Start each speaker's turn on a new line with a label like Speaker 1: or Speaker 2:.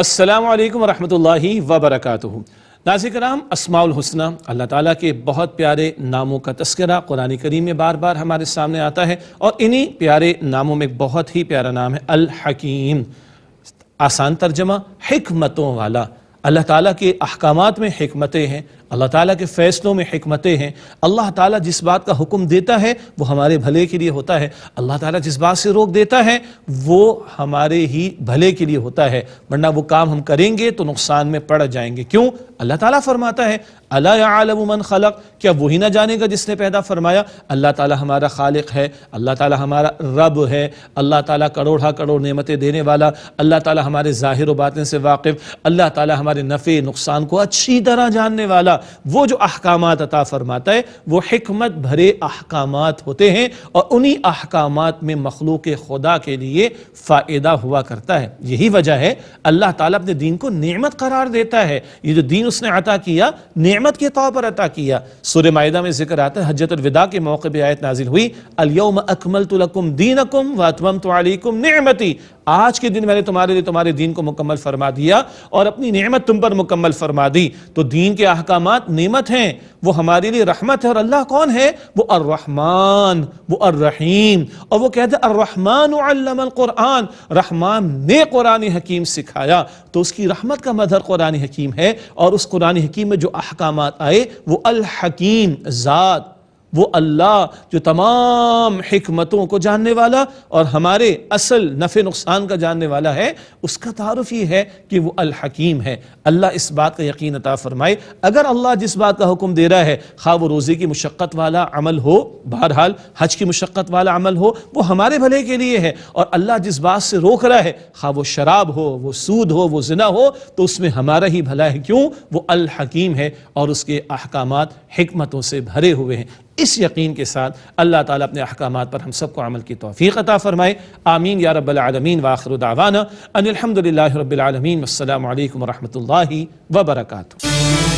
Speaker 1: السلام علیکم ورحمۃ اللہ وبرکاتہ ناظر کرام اسماع الحسنہ اللہ تعالیٰ کے بہت پیارے ناموں کا تذکرہ قرآن کریم میں بار بار ہمارے سامنے آتا ہے اور انہی پیارے ناموں میں بہت ہی پیارا نام ہے الحکیم آسان ترجمہ حکمتوں والا اللہ تعالیٰ کے احکامات میں حکمتیں ہیں اللہ تعالیٰ کے فیصلوں میں حکمتیں ہیں اللہ تعالیٰ جس بات کا حکم دیتا ہے وہ ہمارے بھلے کے لیے ہوتا ہے اللہ تعالیٰ جس بات سے روک دیتا ہے وہ ہمارے ہی بھلے کے لیے ہوتا ہے ورنہ وہ کام ہم کریں گے تو نقصان میں پڑ جائیں گے کیوں اللہ تعالیٰ فرماتا ہے اللہ من خلق کیا وہی نہ جانے گا جس نے پیدا فرمایا اللہ تعالیٰ ہمارا خالق ہے اللہ تعالیٰ ہمارا رب ہے اللہ تعالیٰ کروڑ ہا کروڑ نعمتیں دینے والا اللہ تعالیٰ ہمارے ظاہر و باطن سے واقف اللہ تعالیٰ ہمارے نفع نقصان کو اچھی طرح جاننے والا وہ جو احکامات عطا فرماتا ہے وہ حکمت بھرے احکامات ہوتے ہیں اور انہی احکامات میں مخلوق خدا کے لیے فائدہ ہوا کرتا ہے یہی وجہ ہے اللہ تعالیٰ اپنے دین کو نعمت قرار دیتا ہے یہ جو دین اس نے عطا کیا نعمت کے طور پر عطا کیا سورہ مائدہ میں ذکر آتا ہے حجت الودا کے موقع پہ آیت نازل ہوئی الیوم اکملت لکم دینکم و اتممت علیکم نعمتی آج کے دن میں نے تمہارے لئے تمہارے دین کو مکمل فرما دیا اور اپنی نعمت تم پر مکمل فرما دی تو دین کے احکام نعمت ہیں وہ ہمارے لیے رحمت ہے اور اللہ کون ہے وہ الرحمن وہ الرحیم اور وہ کہتے ہیں الرحمن علم القرآن رحمان نے قرآن حکیم سکھایا تو اس کی رحمت کا مدھر قرآن حکیم ہے اور اس قرآن حکیم میں جو احکامات آئے وہ الحکیم ذات وہ اللہ جو تمام حکمتوں کو جاننے والا اور ہمارے اصل نفع نقصان کا جاننے والا ہے اس کا تعارف یہ ہے کہ وہ الحکیم ہے اللہ اس بات کا یقین عطا فرمائے اگر اللہ جس بات کا حکم دے رہا ہے خواہ وہ روزی کی مشقت والا عمل ہو بہرحال حج کی مشقت والا عمل ہو وہ ہمارے بھلے کے لیے ہے اور اللہ جس بات سے روک رہا ہے خواہ وہ شراب ہو وہ سود ہو وہ زنا ہو تو اس میں ہمارا ہی بھلا ہے کیوں وہ الحکیم ہے اور اس کے احکامات حکمتوں سے بھرے ہوئے ہیں اس یقین کے ساتھ اللہ تعالیٰ اپنے احکامات پر ہم سب کو عمل کی توفیق عطا فرمائے آمین یا رب العالمین وآخر دعوانا ان الحمدللہ رب العالمین والسلام علیکم ورحمت اللہ وبرکاتہ